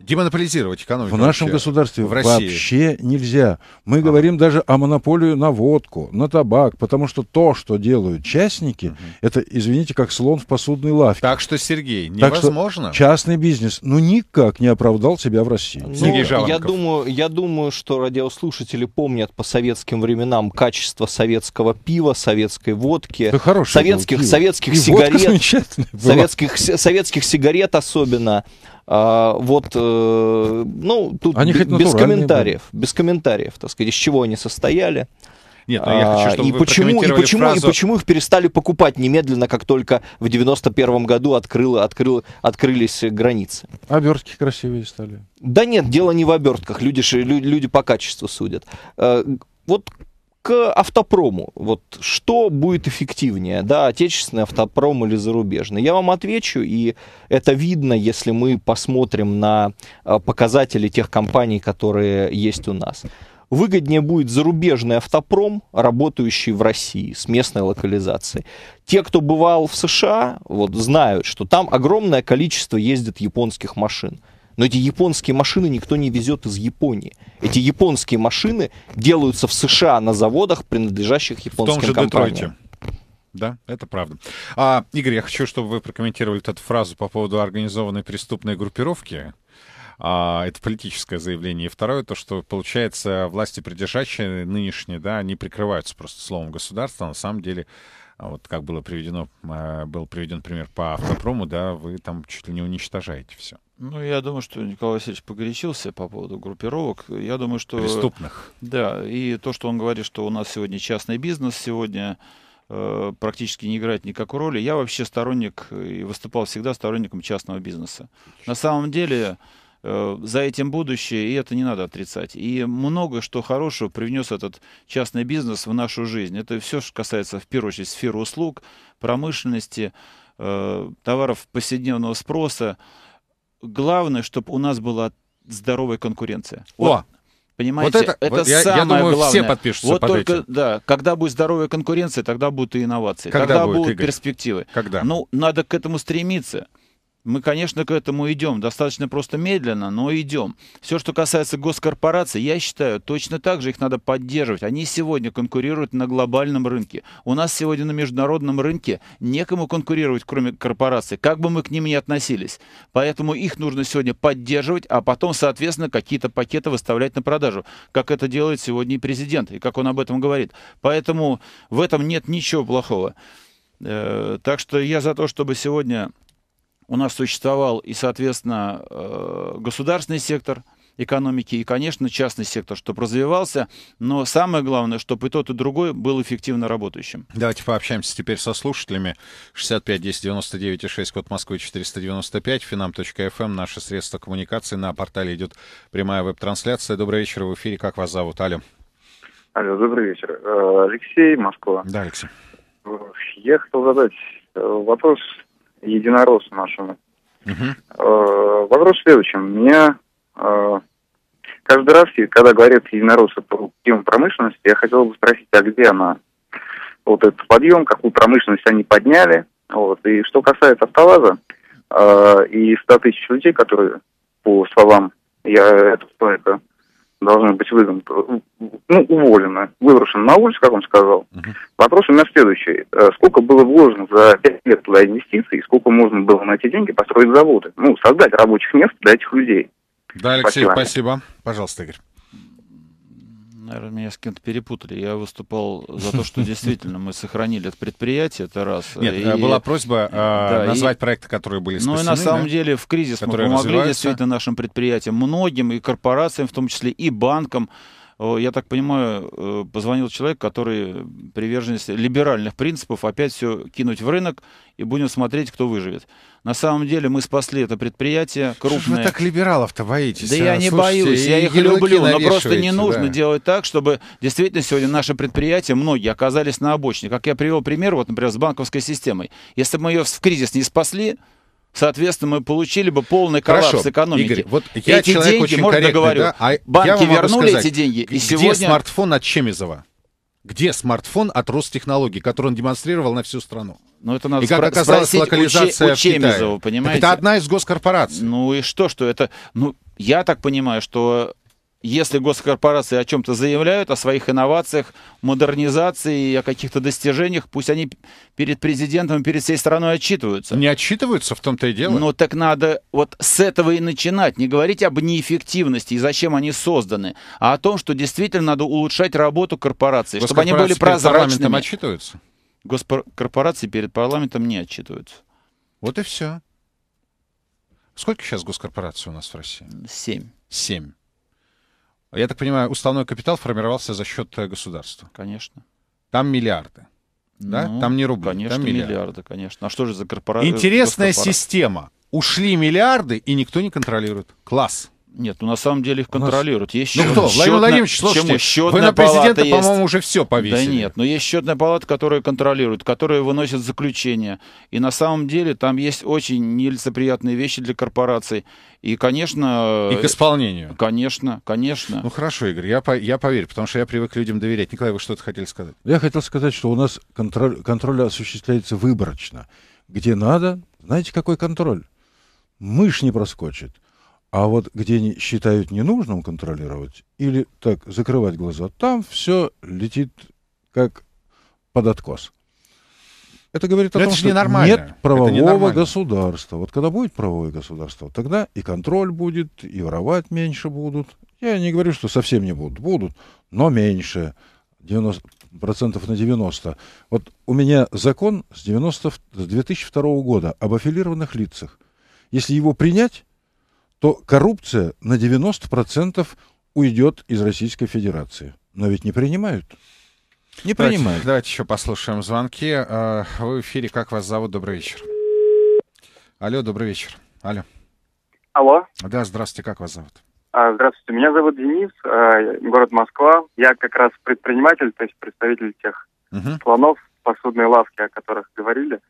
демонополизировать экономику. В нашем вообще, государстве в России. вообще нельзя. Мы а. говорим даже о монополии на водку, на табак, потому что то, что делают частники, угу. это, извините, как слон в посудной лавке. Так что, Сергей, невозможно. Так что частный бизнес, ну, никак не оправдал себя в России. Ну, Сергей я думаю, я думаю, что радиослушатели помнят по советским временам качество советского пива, советской водки, да советских, советских сигарет, советских, советских сигарет особенно. А, вот, э, ну, тут они б, без комментариев, были. без комментариев, так сказать, из чего они состояли. Нет, но я а, хочу, чтобы и вы почему, и почему, фразу... и почему их перестали покупать немедленно, как только в 91 году открыло, открыло, открылись границы? Обертки красивее стали. Да нет, дело не в обертках, люди, люди по качеству судят. Э, вот к автопрому. Вот что будет эффективнее, да, отечественный автопром или зарубежный? Я вам отвечу, и это видно, если мы посмотрим на э, показатели тех компаний, которые есть у нас. Выгоднее будет зарубежный автопром, работающий в России с местной локализацией. Те, кто бывал в США, вот знают, что там огромное количество ездит японских машин. Но эти японские машины никто не везет из Японии. Эти японские машины делаются в США на заводах, принадлежащих японским в том же компаниям. Детройте. Да, это правда. А, Игорь, я хочу, чтобы вы прокомментировали эту фразу по поводу организованной преступной группировки. А, это политическое заявление. И второе, то, что, получается, власти придержащие нынешние, да, они прикрываются просто словом государства, на самом деле а вот как было приведено, а, был приведен пример по автопрому, да, вы там чуть ли не уничтожаете все. Ну, я думаю, что Николай Васильевич погорячился по поводу группировок. Я думаю, что... Преступных. Да, и то, что он говорит, что у нас сегодня частный бизнес, сегодня э, практически не играет никакой роли. Я вообще сторонник и выступал всегда сторонником частного бизнеса. На самом деле э, за этим будущее, и это не надо отрицать. И многое, что хорошего привнес этот частный бизнес в нашу жизнь. Это все, что касается, в первую очередь, сферы услуг, промышленности, э, товаров повседневного спроса главное, чтобы у нас была здоровая конкуренция. Вот. О, Понимаете, вот это, это вот самое я думаю, главное. Все подпишутся вот под только, этим. да, когда будет здоровая конкуренция, тогда будут и инновации, когда, когда будет, будут Игорь? перспективы. Когда? Ну, надо к этому стремиться мы, конечно, к этому идем. Достаточно просто медленно, но идем. Все, что касается госкорпораций, я считаю, точно так же их надо поддерживать. Они сегодня конкурируют на глобальном рынке. У нас сегодня на международном рынке некому конкурировать, кроме корпораций, как бы мы к ним ни относились. Поэтому их нужно сегодня поддерживать, а потом, соответственно, какие-то пакеты выставлять на продажу, как это делает сегодня и президент, и как он об этом говорит. Поэтому в этом нет ничего плохого. Э, так что я за то, чтобы сегодня у нас существовал и, соответственно, э, государственный сектор экономики, и, конечно, частный сектор, чтобы развивался, но самое главное, чтобы и тот, и другой был эффективно работающим. Давайте пообщаемся теперь со слушателями. 65 10 99 6, код Москвы 495, finam.fm, эм, наши средства коммуникации. На портале идет прямая веб-трансляция. Добрый вечер, в эфире. Как вас зовут? Алло. Алло, добрый вечер. Э, Алексей, Москва. Да, Алексей. Я хотел задать э, вопрос единороссу нашему. Угу. Вопрос в следующем. Меня э, каждый раз, когда говорят единороссы по тему промышленности, я хотел бы спросить, а где она? Вот этот подъем, какую промышленность они подняли. Вот. И что касается автоваза э, и 100 тысяч людей, которые, по словам я, этого человека, должны быть выгнаны, ну, уволены, выброшены на улицу, как он сказал. Uh-huh. Вопрос у меня следующий. Э, сколько было вложено за 5 лет туда инвестиций, сколько можно было на эти деньги построить заводы, ну, создать рабочих мест для этих людей? Да, Алексей, спасибо. спасибо. Пожалуйста, Игорь. Наверное, меня с кем-то перепутали. Я выступал за то, что действительно мы сохранили это предприятие, это раз. Нет, и, э, была просьба э, да, назвать и, проекты, которые были спасены. Ну и на самом да, деле в кризис мы помогли действительно нашим предприятиям, многим и корпорациям, в том числе и банкам, Э, я так понимаю, э, позвонил человек, который приверженец либеральных принципов, опять все кинуть в рынок и будем смотреть, кто выживет. На самом деле мы спасли это предприятие крупное. Что ж вы так либералов-то боитесь? Да а, я не слушайте, боюсь, я их люблю, но просто не нужно да. делать так, чтобы действительно сегодня наши предприятия, многие, оказались на обочине. Как я привел пример, вот, например, с банковской системой. Если бы мы ее в кризис не спасли, соответственно, мы получили бы полный коллапс Хорошо, экономики. Игорь, вот я эти человек деньги, очень можно договорю, да? а банки вернули сказать, эти деньги. И где сегодня... смартфон от Чемизова? Где смартфон от Ростехнологий, который он демонстрировал на всю страну? Ну, это надо и как оказалось, локализация у, у Чемизова, в Китае. понимаете? Так это одна из госкорпораций. Ну и что, что это... Ну, я так понимаю, что если госкорпорации о чем-то заявляют, о своих инновациях, модернизации, о каких-то достижениях, пусть они перед президентом, перед всей страной отчитываются. Не отчитываются, в том-то и дело. Но так надо вот с этого и начинать. Не говорить об неэффективности и зачем они созданы, а о том, что действительно надо улучшать работу корпораций, чтобы они были прозрачными. Перед отчитываются? Госкорпорации перед парламентом не отчитываются. Вот и все. Сколько сейчас госкорпораций у нас в России? Семь. Семь. Я так понимаю, уставной капитал формировался за счет э, государства. Конечно. Там миллиарды. Да? Ну, там не рубли, конечно, там миллиарды. миллиарды, конечно. А что же за корпорация? Интересная система. Ушли миллиарды, и никто не контролирует. Класс. Нет, ну на самом деле их контролируют. Есть счет, ну кто? Владимир Владимирович, слушайте, чему? Счетная вы на президента, по-моему, уже все повесили. Да нет, но есть счетная палата, которая контролирует, которая выносит заключение. И на самом деле там есть очень нелицеприятные вещи для корпораций. И, конечно... И к исполнению. Конечно, конечно. Ну хорошо, Игорь, я, по я поверю, потому что я привык людям доверять. Николай, вы что-то хотели сказать? Я хотел сказать, что у нас контроль, контроль осуществляется выборочно. Где надо, знаете, какой контроль? Мышь не проскочит – а вот где они считают ненужным контролировать или так закрывать глаза, там все летит как под откос. Это говорит о Но том, это что ненормально. нет правового это государства. Вот когда будет правовое государство, тогда и контроль будет, и воровать меньше будут. Я не говорю, что совсем не будут. Будут, но меньше. 90, процентов на 90. Вот у меня закон с, 90, с 2002 года об аффилированных лицах. Если его принять, то коррупция на 90% уйдет из Российской Федерации. Но ведь не принимают. Не принимают. Давайте еще послушаем звонки. Вы а, в эфире. Как вас зовут? Добрый вечер. Алло, добрый вечер. Алло. Алло. Да, здравствуйте. Как вас зовут? А, здравствуйте, меня зовут Денис, а, город Москва. Я как раз предприниматель, то есть представитель тех uh слонов посудной лавки, о которых говорили.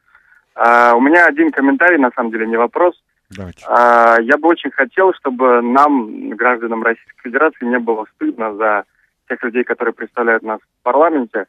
У меня один комментарий, на самом деле, не вопрос. Давайте. А, я бы очень хотел, чтобы нам, гражданам Российской Федерации, не было стыдно за тех людей, которые представляют нас в парламенте.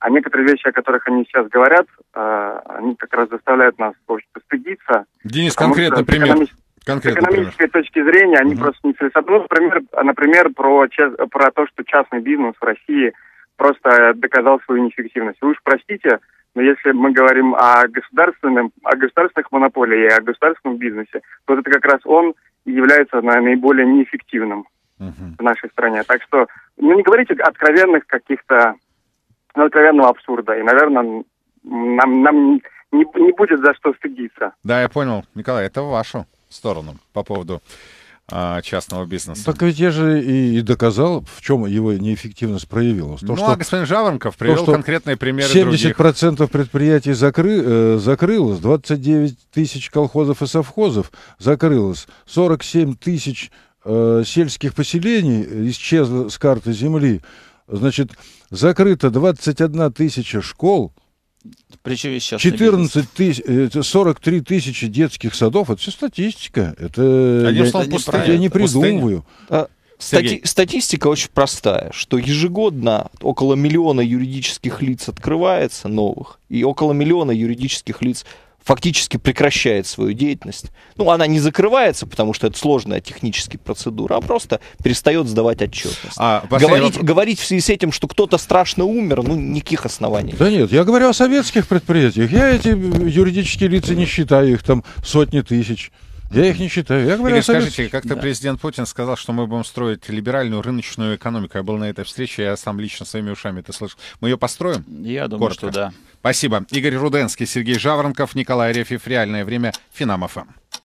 А некоторые вещи, о которых они сейчас говорят, а, они как раз заставляют нас общество стыдиться. Денис, конкретно пример. Экономи... с экономической пример. точки зрения они угу. просто не целесообразны. Ну, например, а, например про, про то, что частный бизнес в России просто э, доказал свою неэффективность. Вы уж простите, но если мы говорим о, государственном, о государственных монополиях и о государственном бизнесе, то это как раз он является наверное, наиболее неэффективным uh-huh. в нашей стране. Так что ну, не говорите откровенных каких-то, ну, откровенного абсурда. И, наверное, нам, нам не, не будет за что стыдиться. Да, я понял. Николай, это в вашу сторону по поводу а, частного бизнеса. Так ведь я же и, и доказал, в чем его неэффективность проявилась. То, ну, что, а господин Жаворонков привел то, конкретные примеры 70% других. предприятий закры, э, закрылось, 29 тысяч колхозов и совхозов закрылось, 47 тысяч э, сельских поселений исчезло с карты земли. Значит, закрыто 21 тысяча школ – причем сейчас 14 тысяч, 43 тысячи детских садов, это все статистика. Это, Конечно, я, это я не придумываю. Пустыня. А, стати- статистика очень простая, что ежегодно около миллиона юридических лиц открывается новых, и около миллиона юридических лиц фактически прекращает свою деятельность. Ну, она не закрывается, потому что это сложная техническая процедура, а просто перестает сдавать отчетность. А, говорить, вопрос... говорить в связи с этим, что кто-то страшно умер, ну, никаких оснований. Да нет, я говорю о советских предприятиях. Я эти юридические лица не считаю, их там сотни тысяч. Я их не считаю. Я говорю Игорь, абсолютно... скажите, как-то да. президент Путин сказал, что мы будем строить либеральную рыночную экономику. Я был на этой встрече, я сам лично своими ушами это слышал. Мы ее построим? Я думаю, Коротко. что да. Спасибо. Игорь Руденский, Сергей Жаворонков, Николай Рефьев. Реальное время. Финамофа.